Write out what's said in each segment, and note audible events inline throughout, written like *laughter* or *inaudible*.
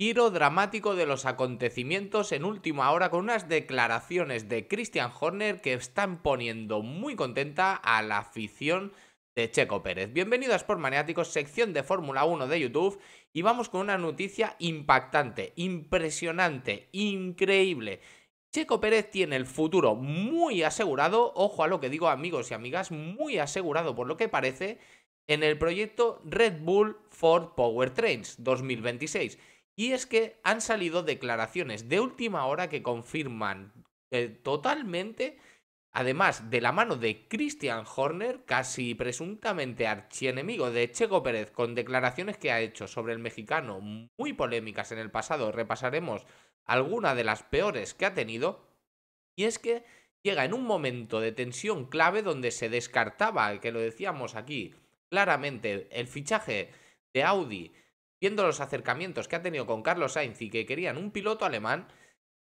Giro dramático de los acontecimientos en última hora con unas declaraciones de Christian Horner que están poniendo muy contenta a la afición de Checo Pérez. Bienvenidos por Maniáticos, sección de Fórmula 1 de YouTube y vamos con una noticia impactante, impresionante, increíble. Checo Pérez tiene el futuro muy asegurado, ojo a lo que digo amigos y amigas, muy asegurado por lo que parece, en el proyecto Red Bull Ford Powertrains 2026 y es que han salido declaraciones de última hora que confirman eh, totalmente, además de la mano de Christian Horner, casi presuntamente archienemigo de Checo Pérez, con declaraciones que ha hecho sobre el mexicano muy polémicas en el pasado, repasaremos alguna de las peores que ha tenido, y es que llega en un momento de tensión clave donde se descartaba, que lo decíamos aquí claramente, el fichaje de Audi viendo los acercamientos que ha tenido con Carlos Sainz y que querían un piloto alemán,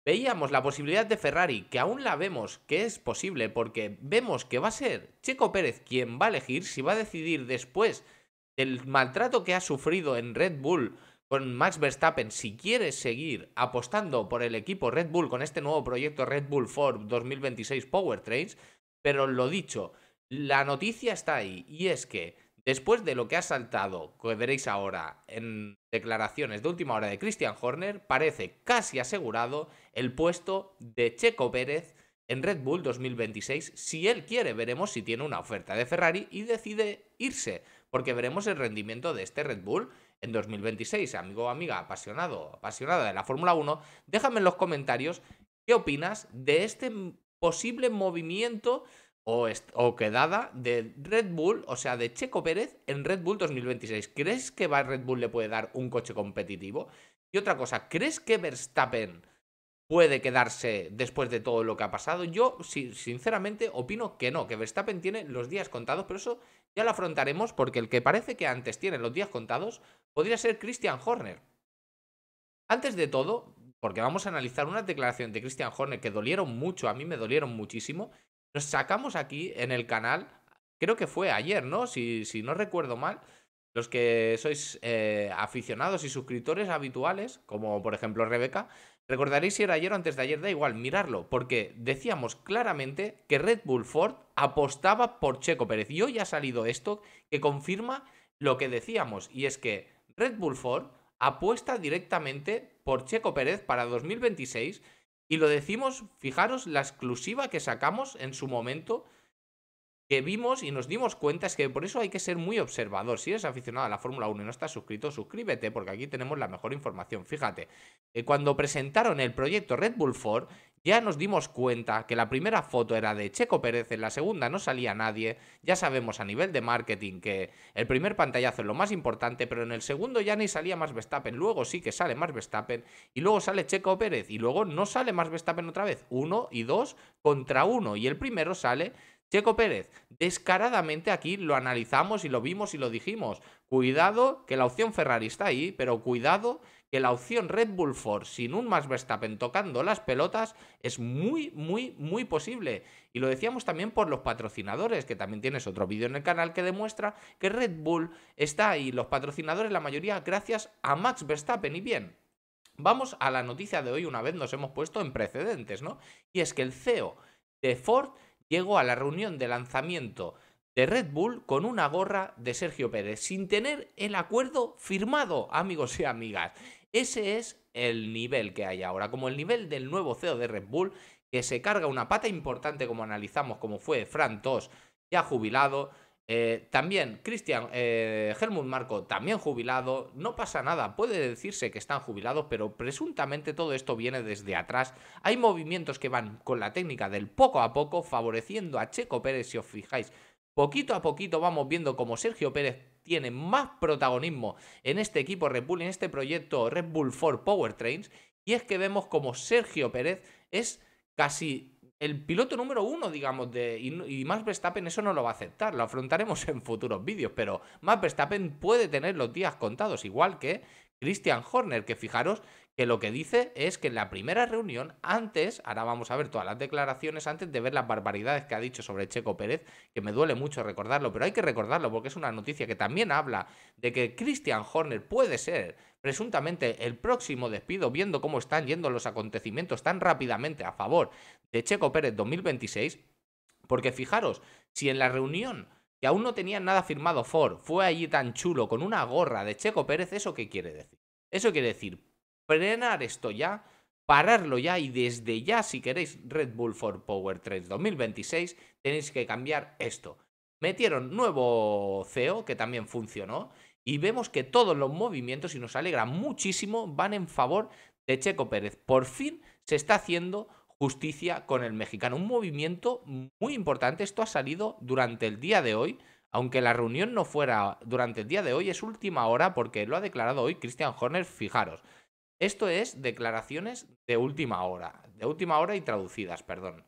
veíamos la posibilidad de Ferrari, que aún la vemos que es posible, porque vemos que va a ser Checo Pérez quien va a elegir si va a decidir después del maltrato que ha sufrido en Red Bull con Max Verstappen, si quiere seguir apostando por el equipo Red Bull con este nuevo proyecto Red Bull Ford 2026 Powertrains, pero lo dicho, la noticia está ahí y es que Después de lo que ha saltado, que veréis ahora en declaraciones de última hora de Christian Horner, parece casi asegurado el puesto de Checo Pérez en Red Bull 2026. Si él quiere, veremos si tiene una oferta de Ferrari y decide irse, porque veremos el rendimiento de este Red Bull en 2026. Amigo o amiga apasionado, apasionada de la Fórmula 1, déjame en los comentarios qué opinas de este posible movimiento o, quedada de Red Bull, o sea, de Checo Pérez en Red Bull 2026. ¿Crees que Red Bull le puede dar un coche competitivo? Y otra cosa, ¿crees que Verstappen puede quedarse después de todo lo que ha pasado? Yo, sinceramente, opino que no, que Verstappen tiene los días contados, pero eso ya lo afrontaremos porque el que parece que antes tiene los días contados podría ser Christian Horner. Antes de todo, porque vamos a analizar una declaración de Christian Horner que dolieron mucho, a mí me dolieron muchísimo, nos sacamos aquí en el canal, creo que fue ayer, ¿no? Si, si no recuerdo mal, los que sois eh, aficionados y suscriptores habituales, como por ejemplo Rebeca, recordaréis si era ayer o antes de ayer, da igual, mirarlo, porque decíamos claramente que Red Bull Ford apostaba por Checo Pérez. Y hoy ha salido esto que confirma lo que decíamos, y es que Red Bull Ford apuesta directamente por Checo Pérez para 2026 y lo decimos, fijaros, la exclusiva que sacamos en su momento, que vimos y nos dimos cuenta, es que por eso hay que ser muy observador. Si eres aficionado a la Fórmula 1 y no estás suscrito, suscríbete, porque aquí tenemos la mejor información. Fíjate, eh, cuando presentaron el proyecto Red Bull 4, ya nos dimos cuenta que la primera foto era de Checo Pérez, en la segunda no salía nadie, ya sabemos a nivel de marketing que el primer pantallazo es lo más importante, pero en el segundo ya ni salía más Verstappen, luego sí que sale más Verstappen y luego sale Checo Pérez y luego no sale más Verstappen otra vez, uno y dos contra uno y el primero sale Checo Pérez, descaradamente aquí lo analizamos y lo vimos y lo dijimos. Cuidado, que la opción Ferrari está ahí, pero cuidado que la opción Red Bull Ford sin un Max Verstappen tocando las pelotas es muy, muy, muy posible. Y lo decíamos también por los patrocinadores, que también tienes otro vídeo en el canal que demuestra que Red Bull está ahí, los patrocinadores, la mayoría gracias a Max Verstappen. Y bien, vamos a la noticia de hoy, una vez nos hemos puesto en precedentes, ¿no? Y es que el CEO de Ford llegó a la reunión de lanzamiento de Red Bull con una gorra de Sergio Pérez, sin tener el acuerdo firmado, amigos y amigas. Ese es el nivel que hay ahora, como el nivel del nuevo CEO de Red Bull, que se carga una pata importante, como analizamos, como fue Fran Tos, ya jubilado. Eh, también Christian, eh, Helmut Marco, también jubilado. No pasa nada, puede decirse que están jubilados, pero presuntamente todo esto viene desde atrás. Hay movimientos que van con la técnica del poco a poco, favoreciendo a Checo Pérez, si os fijáis. Poquito a poquito vamos viendo como Sergio Pérez tiene más protagonismo en este equipo Red Bull, en este proyecto Red Bull for Powertrains, y es que vemos como Sergio Pérez es casi el piloto número uno, digamos, de, y, y, Max Verstappen eso no lo va a aceptar, lo afrontaremos *laughs* en futuros vídeos, pero Max Verstappen puede tener los días contados, igual que Christian Horner, que fijaros que lo que dice es que en la primera reunión, antes, ahora vamos a ver todas las declaraciones, antes de ver las barbaridades que ha dicho sobre Checo Pérez, que me duele mucho recordarlo, pero hay que recordarlo porque es una noticia que también habla de que Christian Horner puede ser presuntamente el próximo despido, viendo cómo están yendo los acontecimientos tan rápidamente a favor de Checo Pérez 2026, porque fijaros, si en la reunión que aún no tenían nada firmado Ford fue allí tan chulo con una gorra de Checo Pérez, ¿eso qué quiere decir? Eso quiere decir frenar esto ya, pararlo ya y desde ya, si queréis Red Bull for Power 3 2026, tenéis que cambiar esto. Metieron nuevo CEO, que también funcionó, y vemos que todos los movimientos, y nos alegra muchísimo, van en favor de Checo Pérez. Por fin se está haciendo justicia con el mexicano. Un movimiento muy importante. Esto ha salido durante el día de hoy. Aunque la reunión no fuera durante el día de hoy, es última hora porque lo ha declarado hoy Christian Horner. Fijaros, esto es declaraciones de última hora, de última hora y traducidas, perdón.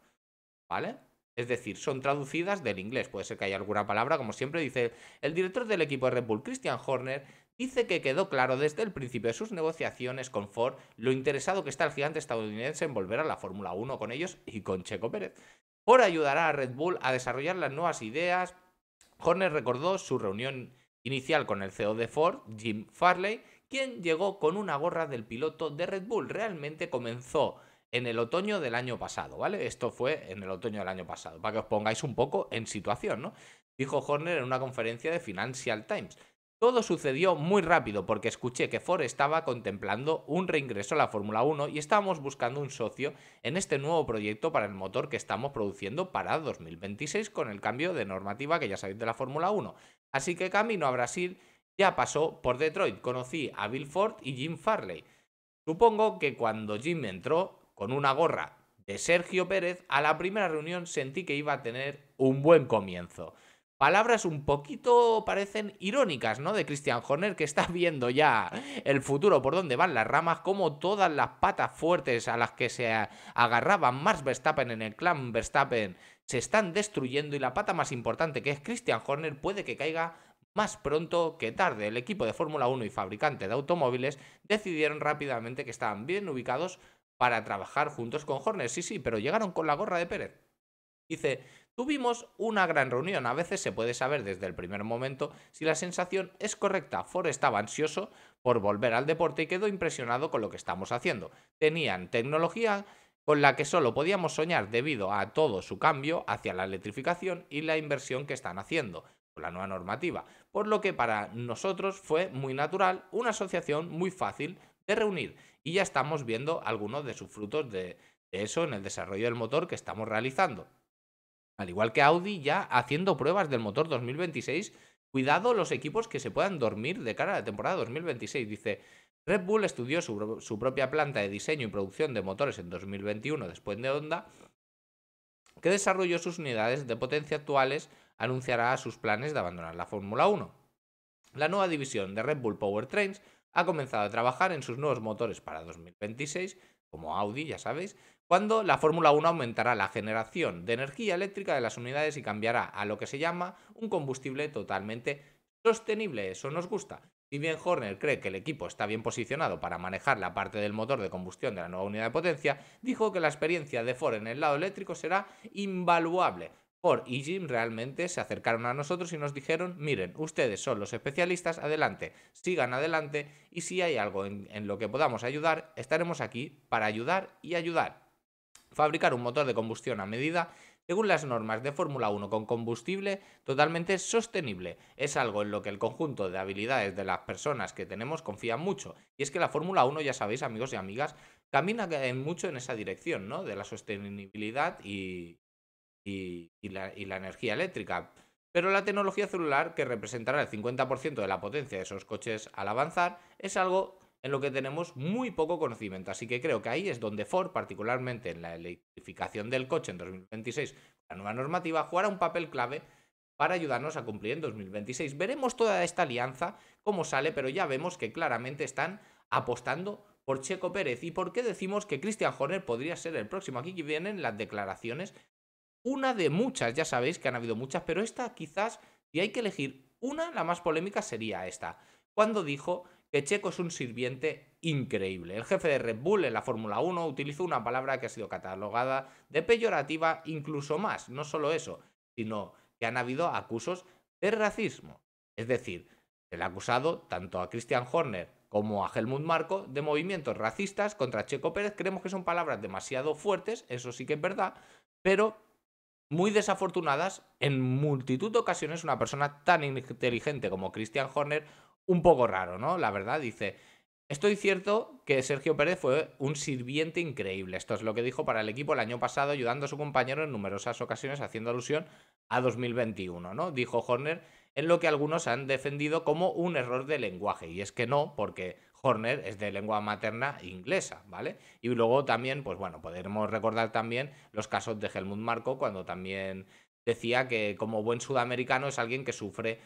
¿Vale? Es decir, son traducidas del inglés. Puede ser que haya alguna palabra, como siempre dice el director del equipo de Red Bull, Christian Horner, dice que quedó claro desde el principio de sus negociaciones con Ford lo interesado que está el gigante estadounidense en volver a la Fórmula 1 con ellos y con Checo Pérez. por ayudará a Red Bull a desarrollar las nuevas ideas. Horner recordó su reunión inicial con el CEO de Ford, Jim Farley, llegó con una gorra del piloto de Red Bull. Realmente comenzó en el otoño del año pasado, ¿vale? Esto fue en el otoño del año pasado, para que os pongáis un poco en situación, ¿no? Dijo Horner en una conferencia de Financial Times. Todo sucedió muy rápido porque escuché que Ford estaba contemplando un reingreso a la Fórmula 1 y estábamos buscando un socio en este nuevo proyecto para el motor que estamos produciendo para 2026 con el cambio de normativa que ya sabéis de la Fórmula 1. Así que camino a Brasil ya pasó por Detroit. Conocí a Bill Ford y Jim Farley. Supongo que cuando Jim entró con una gorra de Sergio Pérez, a la primera reunión sentí que iba a tener un buen comienzo. Palabras un poquito parecen irónicas, ¿no? De Christian Horner, que está viendo ya el futuro por dónde van las ramas, como todas las patas fuertes a las que se agarraban más Verstappen en el clan Verstappen se están destruyendo y la pata más importante que es Christian Horner puede que caiga más pronto que tarde, el equipo de Fórmula 1 y fabricante de automóviles decidieron rápidamente que estaban bien ubicados para trabajar juntos con Horner. Sí, sí, pero llegaron con la gorra de Pérez. Dice, tuvimos una gran reunión. A veces se puede saber desde el primer momento si la sensación es correcta. Ford estaba ansioso por volver al deporte y quedó impresionado con lo que estamos haciendo. Tenían tecnología con la que solo podíamos soñar debido a todo su cambio hacia la electrificación y la inversión que están haciendo la nueva normativa, por lo que para nosotros fue muy natural, una asociación muy fácil de reunir y ya estamos viendo algunos de sus frutos de, eso en el desarrollo del motor que estamos realizando. Al igual que Audi ya haciendo pruebas del motor 2026, cuidado los equipos que se puedan dormir de cara a la temporada 2026, dice Red Bull estudió su, su, propia planta de diseño y producción de motores en 2021 después de Honda, que desarrolló sus unidades de potencia actuales anunciará sus planes de abandonar la Fórmula 1. La nueva división de Red Bull Powertrains ha comenzado a trabajar en sus nuevos motores para 2026, como Audi, ya sabéis, cuando la Fórmula 1 aumentará la generación de energía eléctrica de las unidades y cambiará a lo que se llama un combustible totalmente sostenible. Eso nos gusta. Si bien Horner cree que el equipo está bien posicionado para manejar la parte del motor de combustión de la nueva unidad de potencia, dijo que la experiencia de Ford en el lado eléctrico será invaluable por y Jim realmente se acercaron a nosotros y nos dijeron, miren, ustedes son los especialistas, adelante, sigan adelante y si hay algo en, en, lo que podamos ayudar, estaremos aquí para ayudar y ayudar. Fabricar un motor de combustión a medida, según las normas de Fórmula 1 con combustible totalmente sostenible, es algo en lo que el conjunto de habilidades de las personas que tenemos confía mucho. Y es que la Fórmula 1, ya sabéis amigos y amigas, camina mucho en esa dirección, ¿no? De la sostenibilidad y, y, la, energía eléctrica. Pero la tecnología celular, que representará el 50% de la potencia de esos coches al avanzar, es algo en lo que tenemos muy poco conocimiento. Así que creo que ahí es donde Ford, particularmente en la electrificación del coche en 2026, la nueva normativa, jugará un papel clave para ayudarnos a cumplir en 2026. Veremos toda esta alianza, cómo sale, pero ya vemos que claramente están apostando por Checo Pérez. ¿Y por qué decimos que Christian Horner podría ser el próximo? Aquí vienen las declaraciones una de muchas, ya sabéis que han habido muchas, pero esta quizás, si hay que elegir una, la más polémica sería esta, cuando dijo que Checo es un sirviente increíble. El jefe de Red Bull en la Fórmula 1 utilizó una palabra que ha sido catalogada de peyorativa incluso más, no solo eso, sino que han habido acusos de racismo. Es decir, se le ha acusado tanto a Christian Horner como a Helmut Marco de movimientos racistas contra Checo Pérez. Creemos que son palabras demasiado fuertes, eso sí que es verdad, pero muy desafortunadas, en multitud de ocasiones una persona tan inteligente como Christian Horner, un poco raro, ¿no? La verdad, dice, estoy cierto que Sergio Pérez fue un sirviente increíble. Esto es lo que dijo para el equipo el año pasado, ayudando a su compañero en numerosas ocasiones, haciendo alusión a 2021, ¿no? Dijo Horner en lo que algunos han defendido como un error de lenguaje. Y es que no, porque Horner es de lengua materna inglesa, ¿vale? Y luego también, pues bueno, podremos recordar también los casos de Helmut Marco, cuando también decía que como buen sudamericano es alguien que sufre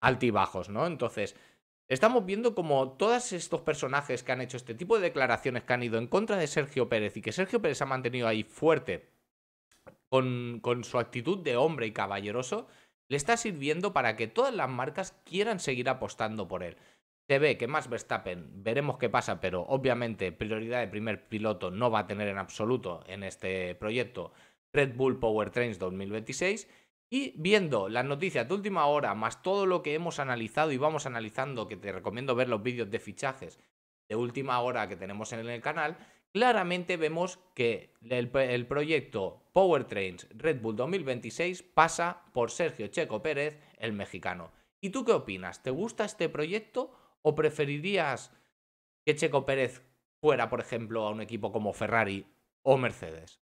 altibajos, ¿no? Entonces, estamos viendo como todos estos personajes que han hecho este tipo de declaraciones que han ido en contra de Sergio Pérez y que Sergio Pérez ha mantenido ahí fuerte con, con su actitud de hombre y caballeroso, le está sirviendo para que todas las marcas quieran seguir apostando por él. Se ve que más Verstappen, veremos qué pasa, pero obviamente prioridad de primer piloto no va a tener en absoluto en este proyecto Red Bull Powertrains 2026. Y viendo las noticias de última hora, más todo lo que hemos analizado y vamos analizando, que te recomiendo ver los vídeos de fichajes de última hora que tenemos en el canal, claramente vemos que el, el proyecto Powertrains Red Bull 2026 pasa por Sergio Checo Pérez, el mexicano. ¿Y tú qué opinas? ¿Te gusta este proyecto? ¿O preferirías que Checo Pérez fuera, por ejemplo, a un equipo como Ferrari o Mercedes?